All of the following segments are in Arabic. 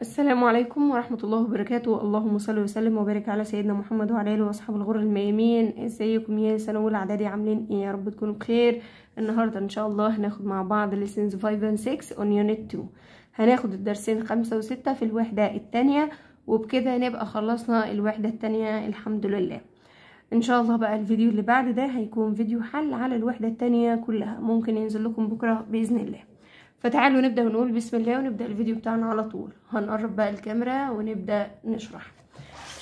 السلام عليكم ورحمة الله وبركاته اللهم صل وسلم وبارك على سيدنا محمد وعلى آله وأصحاب الغر الميامين ازيكم يا اولى اعدادي عاملين ايه يا رب تكونوا بخير النهاردة إن شاء الله هناخد مع بعض lessons 5 and 6 on unit 2 هناخد الدرسين خمسة وستة في الوحدة التانية وبكده نبقى خلصنا الوحدة التانية الحمد لله ان شاء الله بقى الفيديو اللي بعد ده هيكون فيديو حل على الوحدة التانية كلها ممكن ينزل لكم بكرة بإذن الله فتعالوا نبدأ ونقول بسم الله ونبدأ الفيديو بتاعنا على طول هنقرب بقى الكاميرا ونبدأ نشرح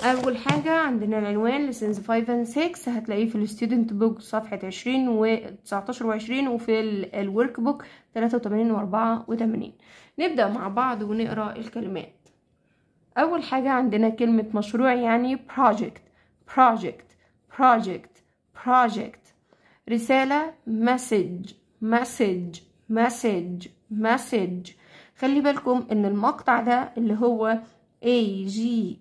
أول حاجة عندنا العنوان لسنس 5 and 6 هتلاقيه في الستودنت بوك صفحة 20 و 19 و 20 وفي الورك بوك 83 و 84 نبدأ مع بعض ونقرأ الكلمات أول حاجة عندنا كلمة مشروع يعني project project project project رسالة message message message message خلي بالكم ان المقطع ده اللي هو A G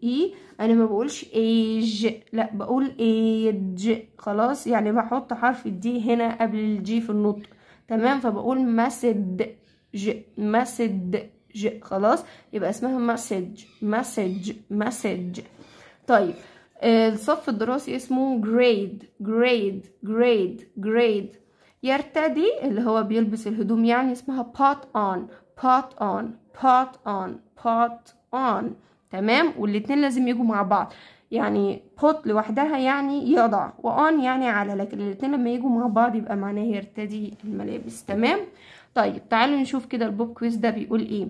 E انا ما بقولش ايج لا بقول ايج خلاص يعني بحط حرف الدي هنا قبل الجي في النطق تمام فبقول message message خلاص يبقى اسمها مسج مسج مسج طيب آه، الصف الدراسي اسمه grade grade grade grade يرتدي اللي هو بيلبس الهدوم يعني اسمها put on put on put on put on تمام والاتنين لازم يجوا مع بعض يعني put لوحدها يعني يضع وon يعني على لكن الاتنين لما يجوا مع بعض يبقى معناه يرتدي الملابس تمام طيب تعالوا نشوف كده البوب كويز ده بيقول ايه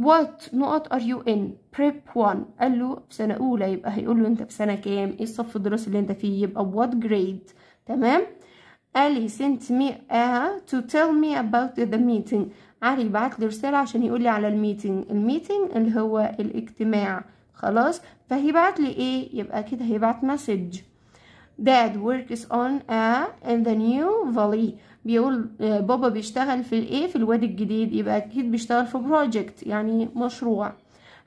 what نقط are you in prep 1 قال له في سنه اولى يبقى هيقول له انت في سنه كام ايه الصف الدراسي اللي انت فيه يبقى what grade تمام ألي sent me آه to tell me about the meeting علي بعت لي رسالة عشان يقول لي على الميتينج الميتينج اللي هو الاجتماع خلاص بعت لي ايه يبقى كده هيبعت مسج داد works on آه in the new valley بيقول آه، بابا بيشتغل في الايه في الوادي الجديد يبقى اكيد بيشتغل في بروجكت يعني مشروع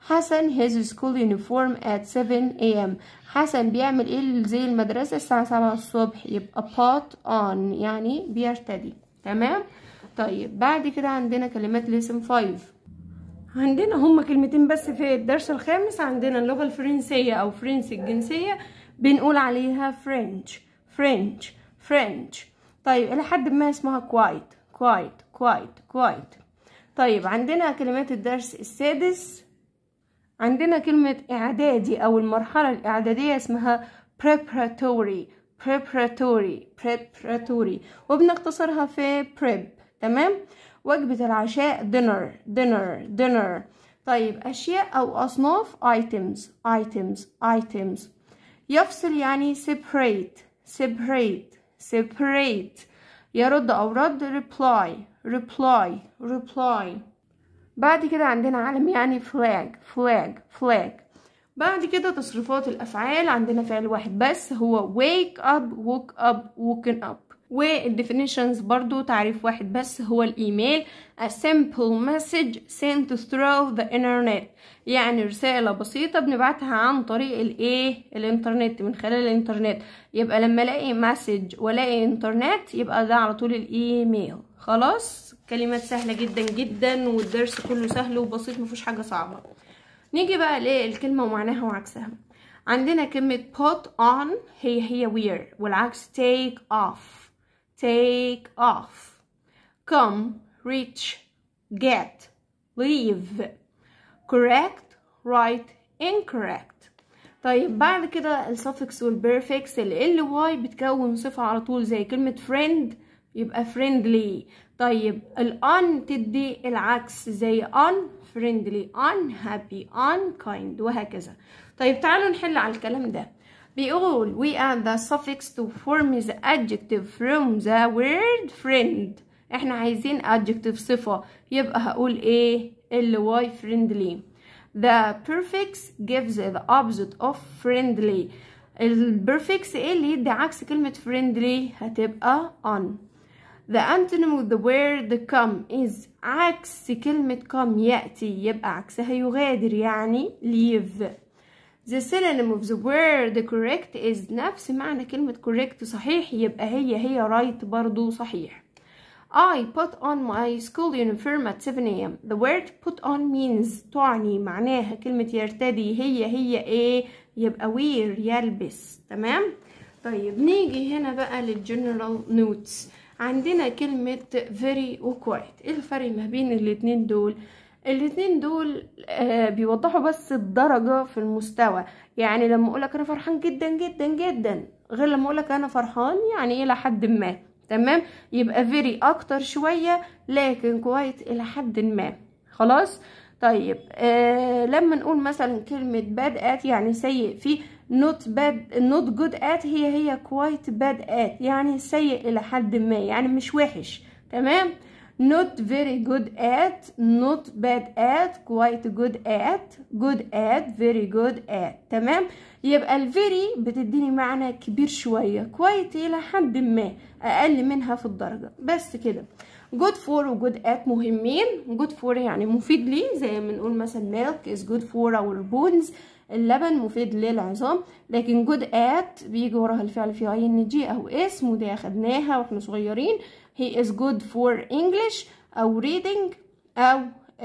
حسن his school uniform at 7 a.m. حسن بيعمل ايه زي المدرسة الساعة 7 الصبح يبقى put on يعني بيرتدي تمام طيب بعد كده عندنا كلمات lesson 5 عندنا هما كلمتين بس في الدرس الخامس عندنا اللغة الفرنسية أو فرنسي الجنسية بنقول عليها فرنش فرنش فرنش طيب إلى حد ما اسمها كوايت كوايت كوايت كوايت طيب عندنا كلمات الدرس السادس عندنا كلمة إعدادي أو المرحلة الإعدادية اسمها preparatory preparatory preparatory وبنختصرها في prep تمام وجبة العشاء dinner dinner dinner طيب أشياء أو أصناف items items items يفصل يعني separate separate separate يرد أو رد reply reply reply بعد كده عندنا علم يعني فلاج فلاج فلاج بعد كده تصريفات الافعال عندنا فعل واحد بس هو wake up woke up woken up والديفينيشنز برضو تعريف واحد بس هو الايميل a simple message sent through the internet يعني رسالة بسيطة بنبعتها عن طريق الايه الانترنت من خلال الانترنت يبقى لما الاقي مسج والاقي انترنت يبقى ده على طول الايميل خلاص كلمات سهله جدا جدا والدرس كله سهل وبسيط مفيش حاجه صعبه نيجي بقى للكلمه ومعناها وعكسها عندنا كلمه put on هي هي wear والعكس take off take off come reach get leave correct right incorrect طيب بعد كده السفكس والبرفكس ال ال واي بتكون صفة على طول زي كلمة friend يبقى friendly طيب الان تدي العكس زي ان فريندلي ان هابي ان كايند وهكذا طيب تعالوا نحل على الكلام ده بيقول we add the suffix to form the adjective from the word friend احنا عايزين adjective صفة يبقى هقول ايه اللي واي friendly the prefix gives the opposite of friendly البرفكس ايه اللي يدي عكس كلمة friendly هتبقى on The antonym of the word come is عكس كلمة come يأتي يبقى عكسها يغادر يعني leave The synonym of the word correct is نفس معنى كلمة correct صحيح يبقى هي هي right برضو صحيح I put on my school uniform at 7 a.m. The word put on means تعني معناها كلمة يرتدي هي هي ايه يبقى wear يلبس تمام طيب نيجي هنا بقى للجنرال نوتس عندنا كلمة very وquite ايه الفرق ما بين الاتنين دول الاتنين دول آه بيوضحوا بس الدرجة في المستوى يعني لما اقولك انا فرحان جدا جدا جدا غير لما اقولك انا فرحان يعني إيه الى حد ما تمام يبقى very اكتر شوية لكن quite الى حد ما خلاص طيب آه لما نقول مثلا كلمة bad at يعني سيء فيه not bad not good at هي هي quite bad at يعني سيء إلى حد ما يعني مش وحش تمام not very good at not bad at quite good at good at very good at تمام يبقى ال very بتديني معنى كبير شوية quite إلى حد ما أقل منها في الدرجة بس كده good for و good at مهمين good for يعني مفيد لي زي ما نقول مثلا milk is good for our bones اللبن مفيد للعظام لكن ات بيجي وراها الفعل فيه اي ان جي او اس ودي اخدناها واحنا صغيرين هي از جود فور انجلش او ريدنج او آه،,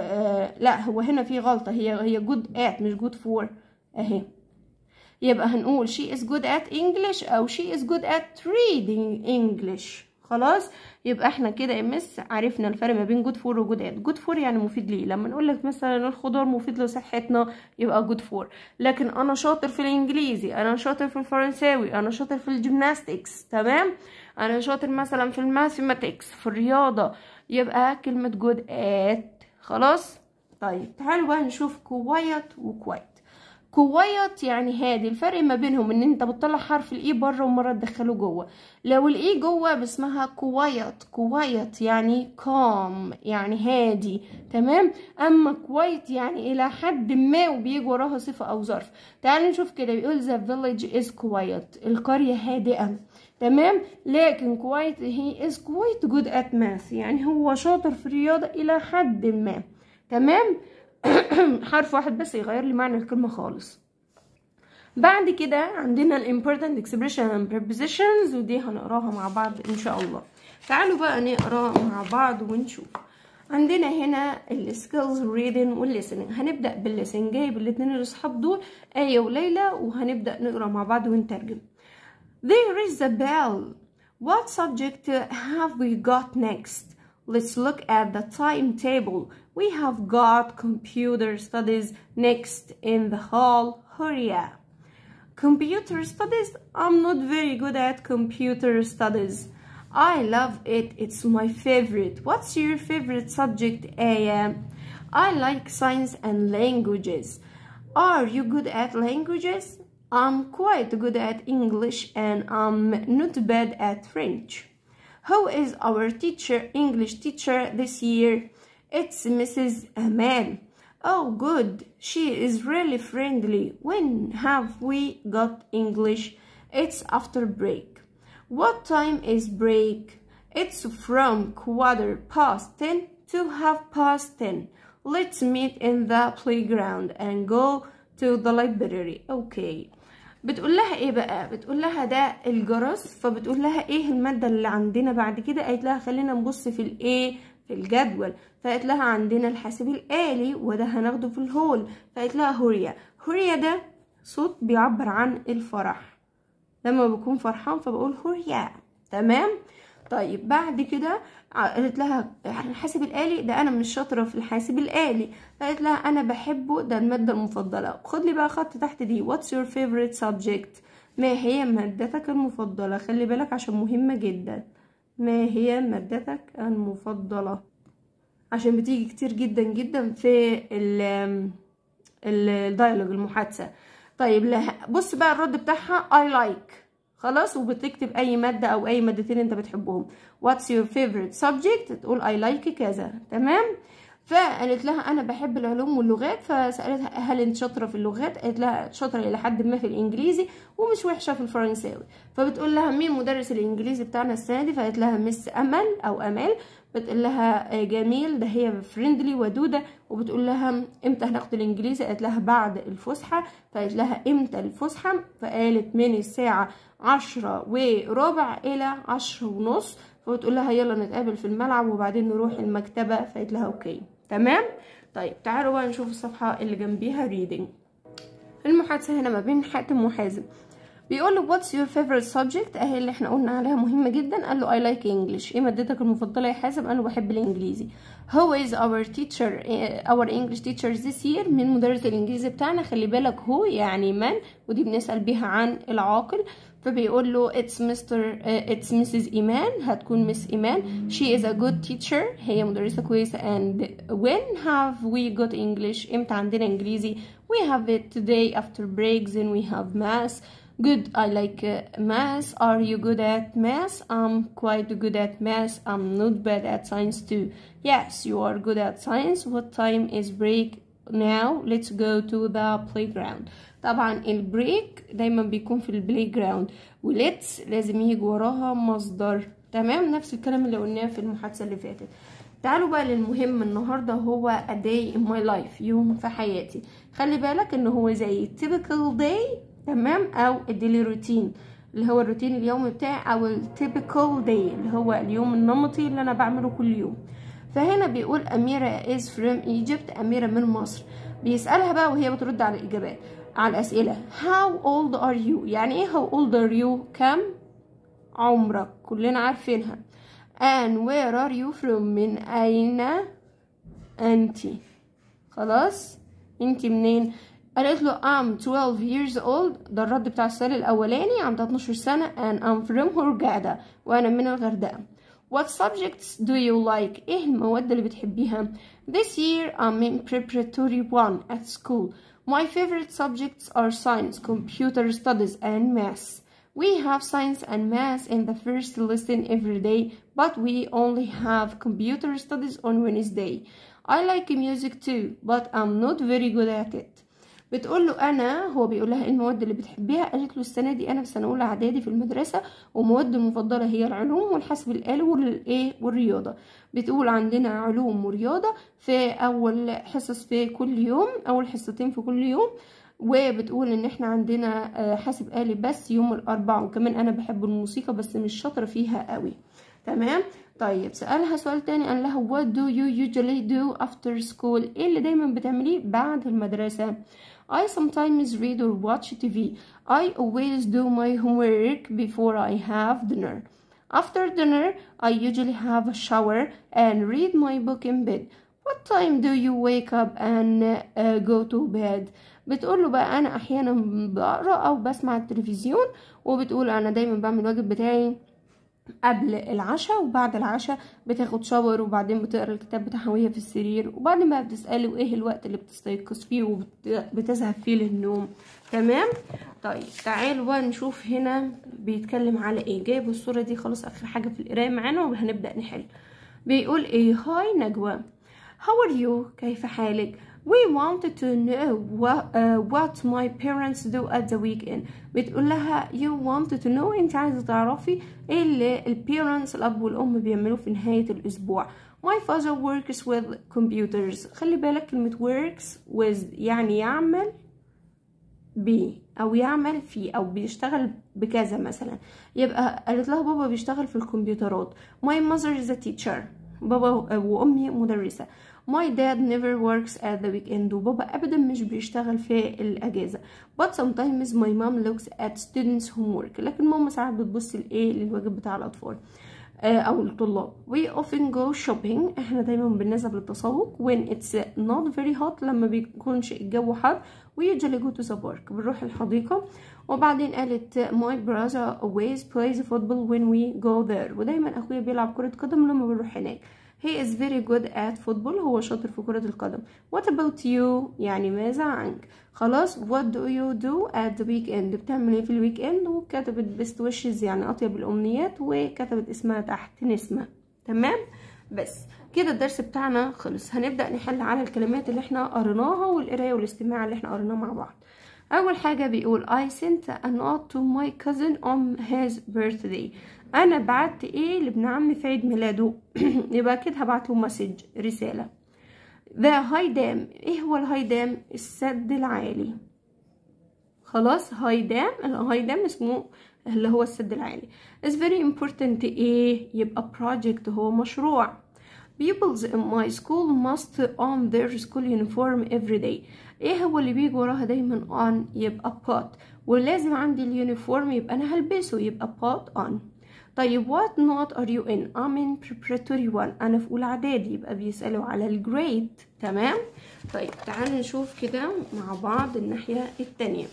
آه لا هو هنا في غلطه هي هي جود ات مش جود فور اهي يبقى هنقول شي از good at English او شي از good at reading English خلاص يبقى احنا كده يا مس عرفنا الفرق ما بين جود فور وجود اد جود فور يعني مفيد ليه لما نقول لك مثلا الخضار مفيد لصحتنا يبقى جود فور لكن انا شاطر في الانجليزي انا شاطر في الفرنساوي انا شاطر في الجيمناستكس تمام انا شاطر مثلا في الماثيماتكس في الرياضه يبقى كلمه جود اد خلاص طيب تعالوا بقى نشوف كويت وكويت كويت يعني هادي الفرق ما بينهم ان انت بتطلع حرف الاي e بره ومره تدخله جوه لو الاي e جوه باسمها كويت كويت يعني كام يعني هادي تمام اما كويت يعني الى حد ما وبيجي وراها صفه او ظرف تعال نشوف كده بيقول ذا فيليج از كويت القريه هادئه تمام لكن كويت هي از كويت جود ات ماث يعني هو شاطر في الرياضه الى حد ما تمام حرف واحد بس يغير لي معنى الكلمة خالص بعد كده عندنا important expression and prepositions ودي هنقراها مع بعض ان شاء الله تعالوا بقى نقرا مع بعض ونشوف عندنا هنا skills reading ريدنج listening هنبدا listening جايب الاتنين الاصحاب دول ايه وليلى وهنبدا نقرا مع بعض ونترجم There is a bell What subject have we got next let's look at the timetable. We have got computer studies next in the hall. Hurry up! Computer studies? I'm not very good at computer studies. I love it. It's my favorite. What's your favorite subject, AM? I like science and languages. Are you good at languages? I'm quite good at English and I'm not bad at French. Who is our teacher, English teacher this year? It's Mrs. Amal. Oh, good. She is really friendly. When have we got English? It's after break. What time is break? It's from quarter past ten to half past ten. Let's meet in the playground and go to the library. Okay, بتقول لها ايه بقى بتقول لها ده الجرس فبتقول لها ايه الماده اللي عندنا بعد كده قالت لها خلينا نبص في الايه في الجدول فقالت لها عندنا الحاسب الآلي وده هناخده في الهول فقالت لها هوريا هوريا ده صوت بيعبر عن الفرح لما بكون فرحان فبقول هوريا تمام طيب بعد كده قالت لها الحاسب الآلي ده أنا مش شاطرة في الحاسب الآلي قالت لها أنا بحبه ده المادة المفضلة خد لي بقى خط تحت دي واتس يور فيفرت سبجكت ما هي مادتك المفضلة خلي بالك عشان مهمة جدا ما هي مادتك المفضلة عشان بتيجي كتير جدا جدا في الدايلوج المحادثة طيب بص بقى الرد بتاعها لايك like خلاص وبتكتب اي ماده او اي مادتين انت بتحبهم واتس يور فيفورت سبجكت تقول اي لايك كذا تمام فقالت لها انا بحب العلوم واللغات فسالتها هل انت شاطره في اللغات قالت لها شاطره الى حد ما في الانجليزي ومش وحشه في الفرنساوي فبتقول لها مين مدرس الانجليزي بتاعنا السنه دي فقالت لها مس امل او امال بتقول لها آه، جميل ده هي فريندلي ودوده وبتقول لها امتى هناخد الانجليزي قالت لها بعد الفسحه فقالت لها امتى الفسحه فقالت من الساعه عشرة وربع الى عشرة ونص فبتقول لها يلا نتقابل في الملعب وبعدين نروح المكتبه فقالت لها اوكي تمام طيب تعالوا بقى نشوف الصفحه اللي جنبيها ريدنج المحادثه هنا ما بين حاتم وحازم بيقول له واتس يور فيفورت سبجكت اهي اللي احنا قلنا عليها مهمه جدا قال له اي لايك انجلش ايه مادتك المفضله يا حازم قال له بحب الانجليزي هو از اور تيتشر اور انجلش تيتشر ذس يير من مدرس الانجليزي بتاعنا خلي بالك هو يعني من ودي بنسال بيها عن العاقل فبيقول له اتس مستر اتس مسز ايمان هتكون مس ايمان شي از ا جود تيتشر هي مدرسه كويسه اند وين هاف وي جوت انجلش امتى عندنا انجليزي وي هاف ات today after break then we have math good i like uh, math are you good at math i'm quite good at math i'm not bad at science too yes you are good at science what time is break now let's go to the playground طبعا البريك دايما بيكون في البلاي جراوند وليتس لازم يجي وراها مصدر تمام نفس الكلام اللي قلناه في المحادثه اللي فاتت تعالوا بقى للمهم النهارده هو a day in my life يوم في حياتي خلي بالك ان هو زي typical day تمام او الديلي روتين اللي هو الروتين اليومي بتاعي او التيبيكال داي اللي هو اليوم النمطي اللي انا بعمله كل يوم فهنا بيقول اميره از فروم ايجيبت اميره من مصر بيسالها بقى وهي بترد على الاجابات على الاسئله how old are you يعني ايه how old are you كم عمرك كلنا عارفينها and where are you from من اين انت خلاص انت منين قالت له I'm 12 years old ده الرد بتاع السؤال الأولاني عندها 12 سنة and I'm from Hurghada وأنا من الغردقة What subjects do you like? إيه المواد اللي بتحبيها؟ This year I'm in preparatory one at school. My favorite subjects are science, computer studies and math. We have science and math in the first lesson every day, but we only have computer studies on Wednesday. I like music too, but I'm not very good at it. بتقول له انا هو بيقول لها ايه المواد اللي بتحبيها قالت له السنه دي انا في سنه اولى اعدادي في المدرسه ومواد مفضله هي العلوم والحاسب الالي والايه والرياضه بتقول عندنا علوم ورياضه في اول حصص في كل يوم اول حصتين في كل يوم وبتقول ان احنا عندنا آه، حاسب آلي بس يوم الاربعاء وكمان انا بحب الموسيقى بس مش شاطره فيها قوي تمام طيب سألها سؤال تاني قال لها what do you usually do after school ايه اللي دايما بتعمليه بعد المدرسة I sometimes read or watch TV. I always do my homework before I have dinner. After dinner, I usually have a shower and read my book in bed. What time do you wake up and uh, go to bed? بتقول له بقى أنا أحيانا بقرأ أو بسمع التلفزيون وبتقول أنا دايما بعمل الواجب بتاعي قبل العشاء وبعد العشاء بتاخد شاور وبعدين بتقرا الكتاب بتاعها وهي في السرير وبعدين بقى بتسالي وايه الوقت اللي بتستيقظ فيه وبتذهب فيه للنوم تمام طيب تعالوا بقى نشوف هنا بيتكلم على ايه جايب الصوره دي خلاص اخر حاجه في القرايه معانا وهنبدا نحل بيقول ايه هاي نجوى هاو ار يو كيف حالك we wanted to know what, uh, what my parents do at the weekend بتقول لها you wanted to know انت عايزه تعرفي ايه اللي البيرنتس الاب والام بيعملوه في نهايه الاسبوع my father works with computers خلي بالك كلمه works with يعني يعمل بيه او يعمل في او بيشتغل بكذا مثلا يبقى قالت لها بابا بيشتغل في الكمبيوترات my mother is a teacher بابا وامي مدرسه my dad never works at the weekend وبابا ابدا مش بيشتغل في الاجازه but sometimes my mom looks at students homework لكن ماما ساعات بتبص لايه للواجب بتاع الاطفال آه، او الطلاب we often go shopping احنا دايما بنذهب للتسوق when it's not very hot لما بيكونش الجو حر we usually go to the park بنروح الحديقه وبعدين قالت my brother always plays football when we go there ودايما اخويا بيلعب كره قدم لما بنروح هناك هي از فيري جود ات فوتبول هو شاطر في كرة القدم وات اباوت يو يعني ماذا عنك خلاص وات دو يو دو ات ذا ويك اند بتعمل ايه في الويك اند وكتبت بيست ويشز يعني اطيب الامنيات وكتبت اسمها تحت نسمة تمام بس كده الدرس بتاعنا خلص هنبدأ نحل على الكلمات اللي احنا قريناها والقراية والاستماع اللي احنا قريناها مع بعض اول حاجة بيقول I sent a note to my cousin on his birthday انا بعت ايه لابن عمي في عيد ميلاده يبقى اكيد هبعت له مسج رساله ذا هاي دام ايه هو الهاي دام السد العالي خلاص هاي دام الهاي دام اسمه اللي هو السد العالي از فيري امبورتنت ايه يبقى project هو مشروع pupils in my school must on their school uniform every day ايه هو اللي بيجي وراها دايما on يبقى put ولازم عندي اليونيفورم يبقى انا هلبسه يبقى put on طيب what not are you in I'm in preparatory one أنا في أولى إعدادي يبقى بيسألوا على الجريد تمام طيب تعالوا نشوف كده مع بعض الناحية التانية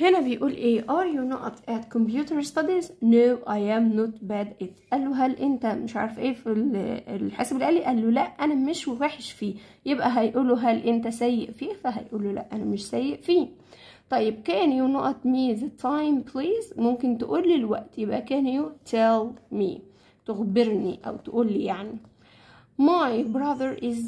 هنا بيقول ايه are you not at computer studies no I am not bad at قال له هل انت مش عارف ايه في الحاسب الالي قال له لا انا مش وحش فيه يبقى هيقول له هل انت سيء فيه فهيقول له لا انا مش سيء فيه طيب can you not me the time please ممكن تقول لي الوقت يبقى can you tell me تخبرني أو تقول لي يعني My brother is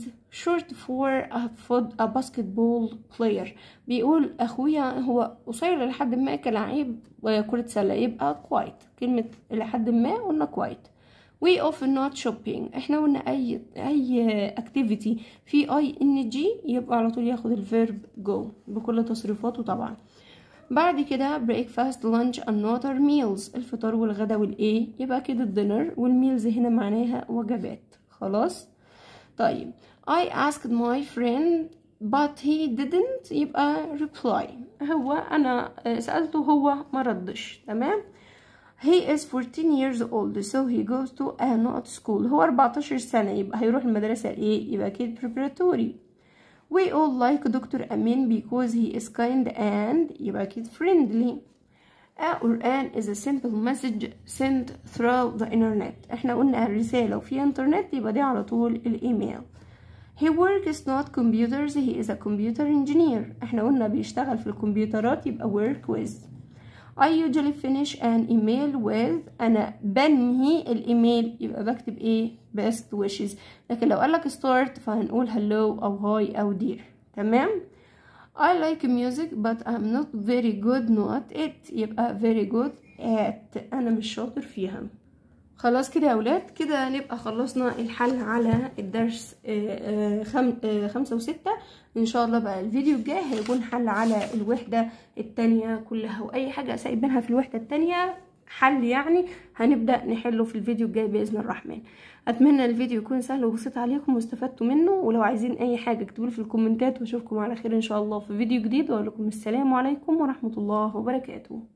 short for a, food, a basketball player بيقول أخويا هو قصير لحد ما كلاعب كرة سلة يبقى quite كلمة لحد ما قلنا quite وي اوف not shopping احنا قلنا اي اي activity في اي ان جي يبقى على طول ياخد الفيرب go بكل تصريفاته طبعا بعد كده breakfast lunch and other meals الفطار والغدا والايه يبقى كده الدينر والميلز هنا معناها وجبات خلاص طيب I asked my friend but he didn't يبقى reply هو انا سألته هو ما ردش تمام he is 14 years old so he goes to a not school هو 14 سنة يبقى هيروح المدرسة الايه يبقى كده preparatory we all like Doctor Amin because he is kind and يبقى كده friendly A Quran is a simple message sent through the internet احنا قلنا الرسالة وفي انترنت يبقى دي على طول الايميل He works not computers he is a computer engineer احنا قلنا بيشتغل في الكمبيوترات يبقى work with I usually finish an email with أنا بنهي الإيميل يبقى بكتب إيه best wishes لكن لو قالك start فهنقول hello أو hi أو dear تمام I like music but I'm not very good not it يبقى very good at أنا مش شاطر فيها خلاص كده يا اولاد كده نبقى خلصنا الحل على الدرس آه، آه، خم... آه، خمسة وستة ان شاء الله بقى الفيديو الجاي هيكون حل على الوحدة التانية كلها واي حاجة سايبينها في الوحدة التانية حل يعني هنبدأ نحله في الفيديو الجاي بإذن الرحمن أتمنى الفيديو يكون سهل وبسيط عليكم واستفدتوا منه ولو عايزين أي حاجة اكتبولي في الكومنتات وأشوفكم على خير إن شاء الله في فيديو جديد وأقول لكم السلام عليكم ورحمة الله وبركاته